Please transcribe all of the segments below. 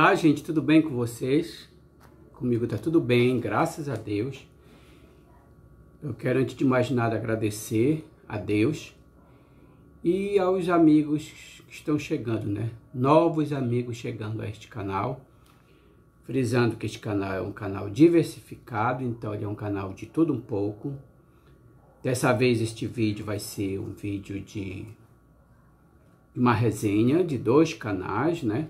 Olá, gente, tudo bem com vocês? Comigo tá tudo bem, graças a Deus. Eu quero, antes de mais nada, agradecer a Deus e aos amigos que estão chegando, né? Novos amigos chegando a este canal. Frisando que este canal é um canal diversificado, então ele é um canal de tudo um pouco. Dessa vez este vídeo vai ser um vídeo de uma resenha de dois canais, né?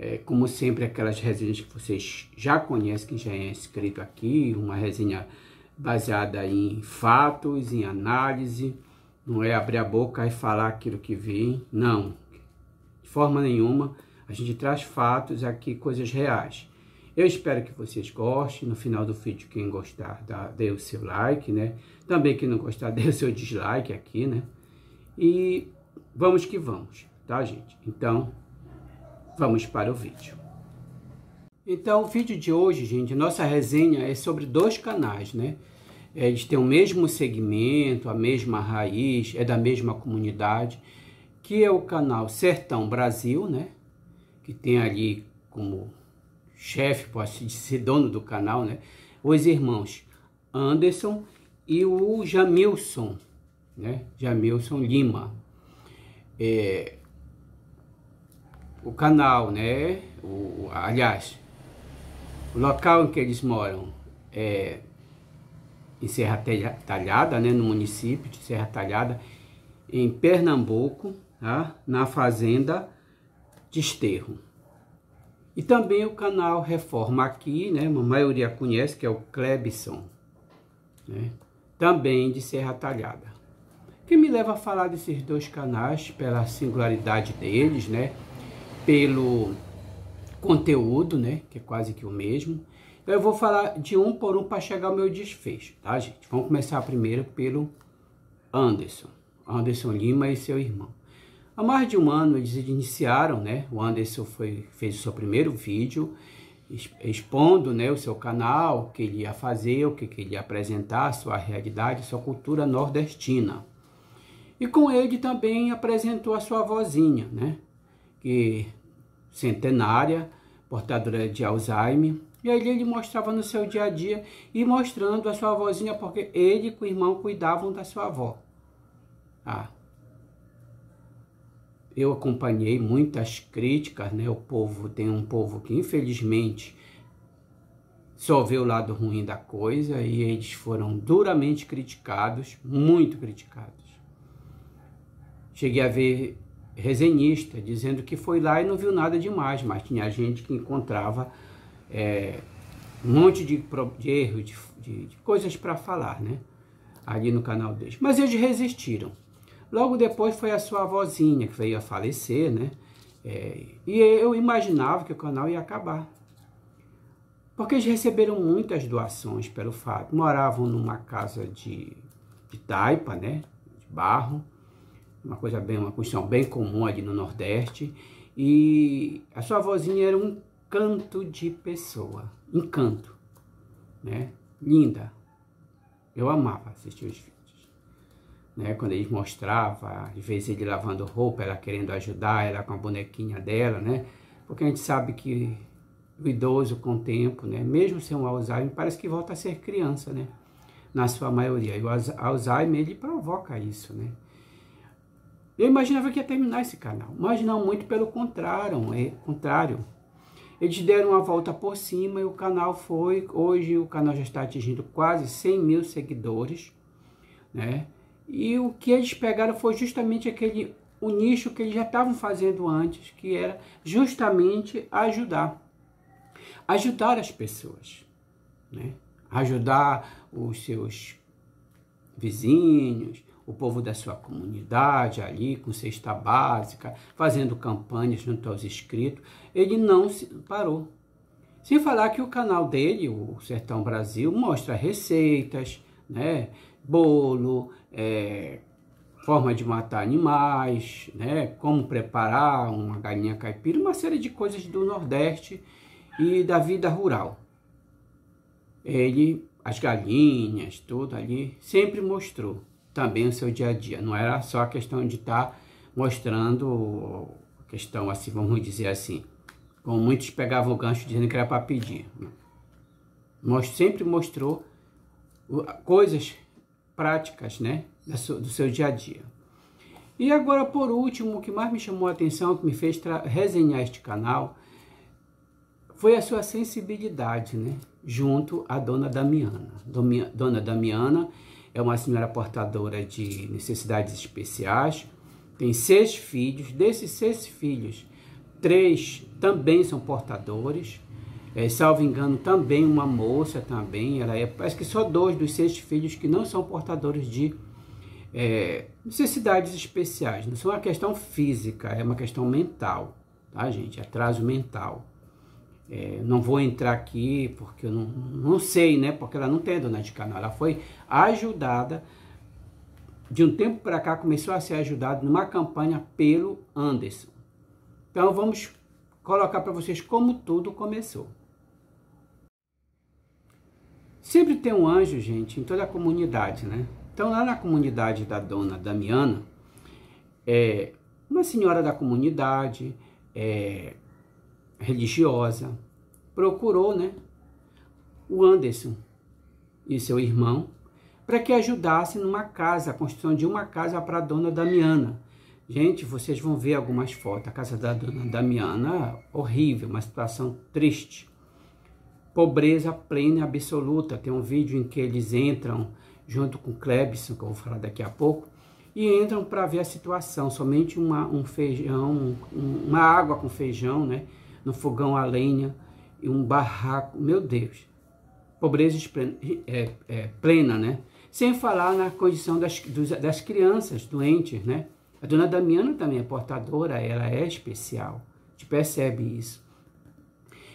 É, como sempre, aquelas resenhas que vocês já conhecem, que já é inscrito aqui, uma resenha baseada em fatos, em análise, não é abrir a boca e falar aquilo que vem, não, de forma nenhuma, a gente traz fatos aqui, coisas reais. Eu espero que vocês gostem, no final do vídeo, quem gostar, dá, dê o seu like, né? Também quem não gostar, dê o seu dislike aqui, né? E vamos que vamos, tá, gente? Então, Vamos para o vídeo. Então, o vídeo de hoje, gente, nossa resenha é sobre dois canais, né? Eles têm o mesmo segmento, a mesma raiz, é da mesma comunidade, que é o canal Sertão Brasil, né? Que tem ali como chefe, posso ser dono do canal, né? Os irmãos Anderson e o Jamilson, né? Jamilson Lima. É, o canal, né? O, aliás, o local em que eles moram é em Serra Talhada, né? No município de Serra Talhada, em Pernambuco, tá? na fazenda Desterro. E também o canal Reforma aqui, né? A maioria conhece, que é o Klebson, né? Também de Serra Talhada. O que me leva a falar desses dois canais pela singularidade deles, né? pelo conteúdo, né, que é quase que o mesmo. Então, eu vou falar de um por um para chegar ao meu desfecho, tá, gente? Vamos começar primeiro pelo Anderson, Anderson Lima e seu irmão. Há mais de um ano eles iniciaram, né? O Anderson foi, fez o seu primeiro vídeo expondo, né, o seu canal, o que ele ia fazer, o que, que ele ia apresentar, sua realidade, sua cultura nordestina. E com ele também apresentou a sua vozinha, né? Que centenária, portadora de Alzheimer. E aí ele mostrava no seu dia a dia e mostrando a sua avózinha, porque ele e o irmão cuidavam da sua avó. Ah. Eu acompanhei muitas críticas, né? O povo tem um povo que infelizmente só vê o lado ruim da coisa e eles foram duramente criticados, muito criticados. Cheguei a ver resenhista, dizendo que foi lá e não viu nada demais, mas tinha gente que encontrava é, um monte de, de erros, de, de, de coisas para falar, né? Ali no canal deles. Mas eles resistiram. Logo depois foi a sua avózinha que veio a falecer, né? É, e eu imaginava que o canal ia acabar. Porque eles receberam muitas doações pelo fato. Moravam numa casa de, de taipa, né? De barro uma coisa bem, uma questão bem comum ali no Nordeste. E a sua vozinha era um canto de pessoa, encanto, né? Linda. Eu amava assistir os vídeos, né? Quando ele mostrava, às vezes ele lavando roupa, ela querendo ajudar, ela com a bonequinha dela, né? Porque a gente sabe que o idoso com o tempo, né? Mesmo sem um Alzheimer, parece que volta a ser criança, né? Na sua maioria. E o Alzheimer ele provoca isso, né? Eu imaginava que ia terminar esse canal, mas não, muito pelo contrário, é, contrário. Eles deram uma volta por cima e o canal foi, hoje o canal já está atingindo quase 100 mil seguidores, né? E o que eles pegaram foi justamente aquele o nicho que eles já estavam fazendo antes, que era justamente ajudar, ajudar as pessoas, né? Ajudar os seus vizinhos, o povo da sua comunidade ali com cesta básica, fazendo campanhas junto aos inscritos. Ele não se parou. Sem falar que o canal dele, o Sertão Brasil, mostra receitas, né? bolo, é, forma de matar animais, né? como preparar uma galinha caipira, uma série de coisas do Nordeste e da vida rural. Ele, as galinhas, tudo ali, sempre mostrou também o seu dia a dia. Não era só a questão de estar tá mostrando questão assim, vamos dizer assim, como muitos pegavam o gancho dizendo que era para pedir. Né? Most, sempre mostrou coisas práticas, né, do seu dia a dia. E agora, por último, o que mais me chamou a atenção, que me fez resenhar este canal, foi a sua sensibilidade, né, junto à dona Damiana. Dona Damiana é uma senhora portadora de necessidades especiais, tem seis filhos. Desses seis filhos, três também são portadores. É, salvo engano, também uma moça também. Ela é, parece que só dois dos seis filhos que não são portadores de é, necessidades especiais. Não é uma questão física, é uma questão mental, tá, gente? Atraso mental. É, não vou entrar aqui porque eu não, não sei, né? Porque ela não tem dona de canal. Ela foi ajudada, de um tempo para cá começou a ser ajudada numa campanha pelo Anderson. Então vamos colocar para vocês como tudo começou. Sempre tem um anjo, gente, em toda a comunidade, né? Então lá na comunidade da dona Damiana, é, uma senhora da comunidade, é, religiosa, procurou né, o Anderson e seu irmão para que ajudassem numa casa, a construção de uma casa para a dona Damiana. Gente, vocês vão ver algumas fotos. A casa da dona Damiana, horrível, uma situação triste. Pobreza plena e absoluta. Tem um vídeo em que eles entram junto com Klebson, que eu vou falar daqui a pouco, e entram para ver a situação. Somente uma, um feijão, um, uma água com feijão, né? no fogão a lenha e um barraco, meu Deus, pobreza é, é, plena, né? Sem falar na condição das, das crianças doentes, né? A dona Damiana também é portadora, ela é especial, te percebe isso.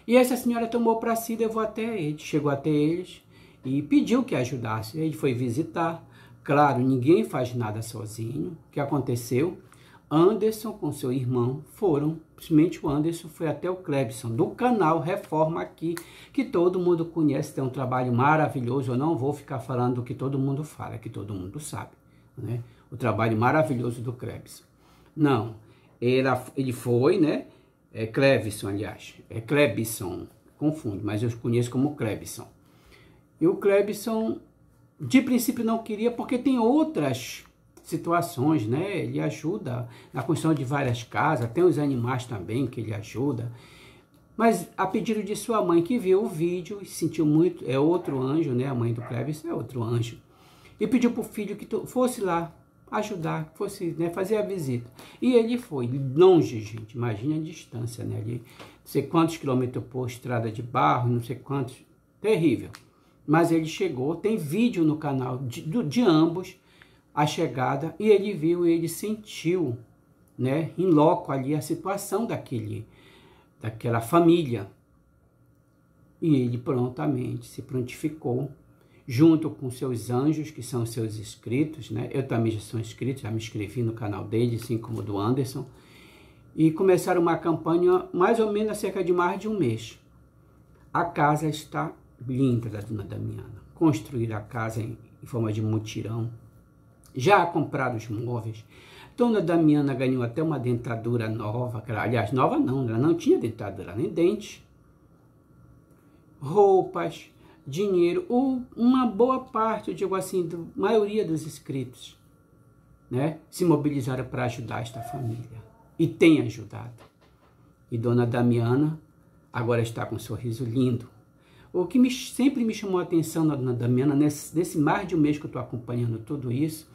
E essa senhora tomou para si, levou até eles, chegou até eles e pediu que ajudasse. Ele foi visitar. Claro, ninguém faz nada sozinho. O que aconteceu? Anderson com seu irmão foram, simplesmente o Anderson foi até o Clebson, do canal Reforma Aqui, que todo mundo conhece, tem um trabalho maravilhoso, eu não vou ficar falando do que todo mundo fala, que todo mundo sabe, né? O trabalho maravilhoso do Clebson. Não, era, ele foi, né? É Clebson, aliás, é Clebson, confundo mas eu conheço como Clebson. E o Clebson, de princípio, não queria, porque tem outras situações, né? Ele ajuda na construção de várias casas, tem os animais também que ele ajuda. Mas a pedido de sua mãe que viu o vídeo e sentiu muito, é outro anjo, né? A mãe do Cleves é outro anjo. E pediu para o filho que fosse lá ajudar, fosse né, fazer a visita. E ele foi longe, gente. Imagina a distância, né? Ali, não sei quantos quilômetros por estrada de barro, não sei quantos. Terrível. Mas ele chegou, tem vídeo no canal de, de ambos a chegada e ele viu e ele sentiu, né, em loco ali a situação daquele, daquela família. E ele prontamente se prontificou, junto com seus anjos, que são seus inscritos, né? Eu também já sou inscrito, já me inscrevi no canal dele, assim como do Anderson. E começaram uma campanha mais ou menos há cerca de mais de um mês. A casa está linda da Dona Damiana. Construir a casa em, em forma de mutirão, já compraram os móveis. Dona Damiana ganhou até uma dentadura nova, aliás, nova não, né? ela não tinha dentadura nem dente. Roupas, dinheiro, ou uma boa parte, eu digo assim, da maioria dos inscritos, né, se mobilizaram para ajudar esta família. E tem ajudado. E Dona Damiana agora está com um sorriso lindo. O que me, sempre me chamou a atenção, Dona Damiana, nesse, nesse mais de um mês que eu estou acompanhando tudo isso,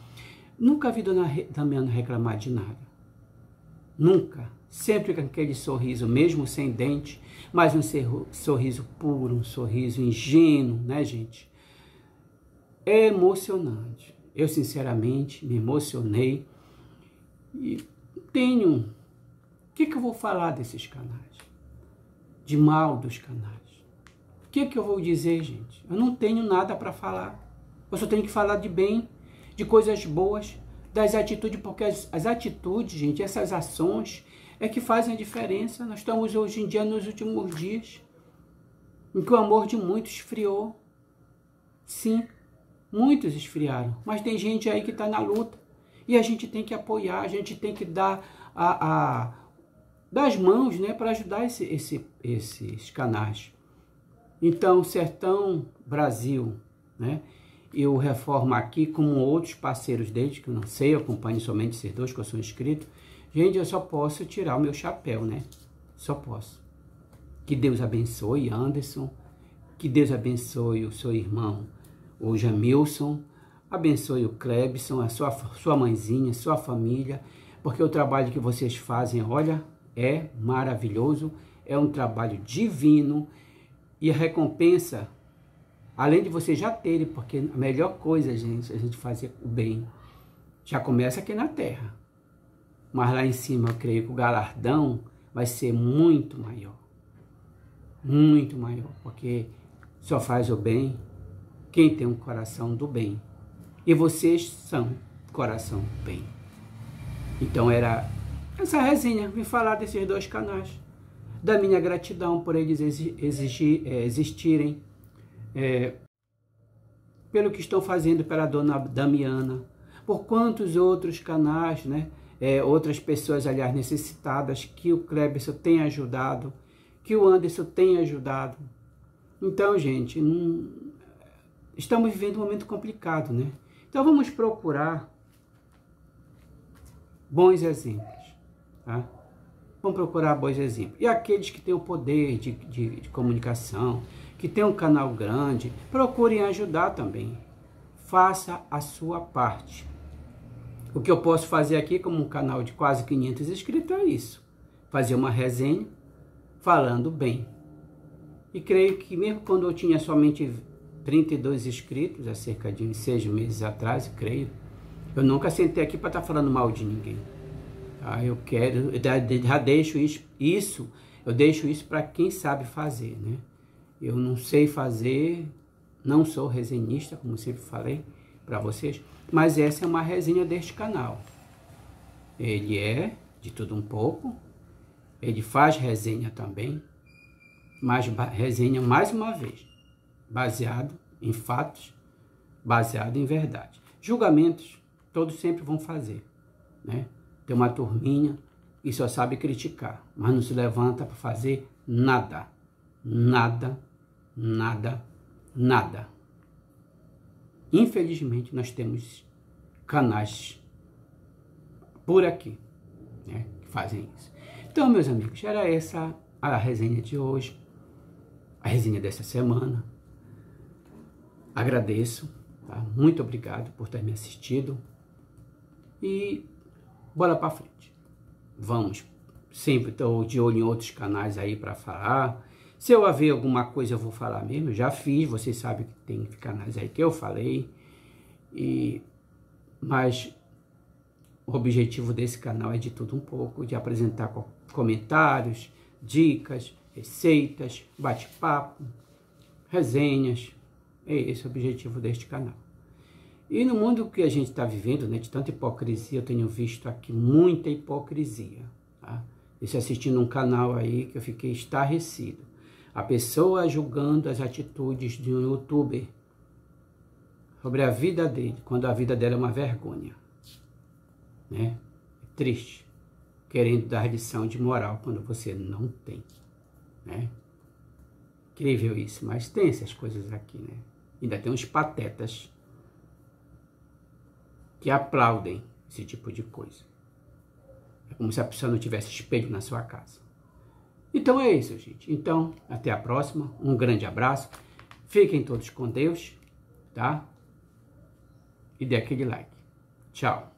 Nunca vi Dona Damiana reclamar de nada. Nunca. Sempre com aquele sorriso, mesmo sem dente, mas um sorriso puro, um sorriso ingênuo, né, gente? É emocionante. Eu, sinceramente, me emocionei e tenho. O que, que eu vou falar desses canais? De mal dos canais? O que, que eu vou dizer, gente? Eu não tenho nada para falar. Eu só tenho que falar de bem de coisas boas, das atitudes, porque as, as atitudes, gente, essas ações é que fazem a diferença. Nós estamos hoje em dia nos últimos dias em que o amor de muitos esfriou. Sim, muitos esfriaram, mas tem gente aí que está na luta e a gente tem que apoiar, a gente tem que dar a, a das mãos, né, para ajudar esse, esse, esses canais. Então, sertão Brasil, né? eu reformo aqui, como outros parceiros deles que eu não sei, eu acompanho somente esses dois que eu sou inscrito. Gente, eu só posso tirar o meu chapéu, né? Só posso. Que Deus abençoe Anderson, que Deus abençoe o seu irmão, o Jamilson, abençoe o Clebson, a sua, sua mãezinha, sua família, porque o trabalho que vocês fazem, olha, é maravilhoso, é um trabalho divino e a recompensa Além de você já terem, porque a melhor coisa, gente, a gente fazer o bem. Já começa aqui na terra. Mas lá em cima, eu creio que o galardão vai ser muito maior. Muito maior, porque só faz o bem quem tem um coração do bem. E vocês são coração do bem. Então era essa resenha, me falar desses dois canais, da minha gratidão por eles exigir, eh, existirem, é, pelo que estão fazendo pela dona Damiana, por quantos outros canais, né? É, outras pessoas, aliás, necessitadas, que o Kleberson tem ajudado, que o Anderson tem ajudado. Então, gente, hum, estamos vivendo um momento complicado, né? Então vamos procurar bons exemplos, tá? Vamos procurar bons exemplos. E aqueles que têm o poder de, de, de comunicação, que tem um canal grande, procurem ajudar também. Faça a sua parte. O que eu posso fazer aqui, como um canal de quase 500 inscritos, é isso: fazer uma resenha falando bem. E creio que, mesmo quando eu tinha somente 32 inscritos, há cerca de seis meses atrás, creio, eu nunca sentei aqui para estar tá falando mal de ninguém. Ah, eu quero, eu já deixo isso, isso eu deixo isso para quem sabe fazer, né? eu não sei fazer, não sou resenhista, como sempre falei para vocês, mas essa é uma resenha deste canal. Ele é de tudo um pouco, ele faz resenha também, mas resenha mais uma vez, baseado em fatos, baseado em verdade. Julgamentos, todos sempre vão fazer, né? Tem uma turminha e só sabe criticar, mas não se levanta para fazer nada, nada nada, nada. Infelizmente, nós temos canais por aqui né, que fazem isso. Então, meus amigos, era essa a resenha de hoje, a resenha dessa semana. Agradeço, tá? muito obrigado por ter me assistido e bola para frente. Vamos, sempre estou de olho em outros canais aí para falar se eu haver alguma coisa, eu vou falar mesmo. Eu já fiz, vocês sabem que tem canais aí que eu falei. E, mas o objetivo desse canal é de tudo um pouco, de apresentar comentários, dicas, receitas, bate-papo, resenhas. É esse o objetivo deste canal. E no mundo que a gente está vivendo, né, de tanta hipocrisia, eu tenho visto aqui muita hipocrisia. Tá? Eu assistindo um canal aí que eu fiquei estarrecido. A pessoa julgando as atitudes de um youtuber sobre a vida dele, quando a vida dela é uma vergonha. Né? Triste. Querendo dar lição de moral quando você não tem. Né? Incrível isso, mas tem essas coisas aqui, né? Ainda tem uns patetas que aplaudem esse tipo de coisa. É como se a pessoa não tivesse espelho na sua casa. Então é isso, gente. Então, até a próxima. Um grande abraço. Fiquem todos com Deus, tá? E dê aquele like. Tchau.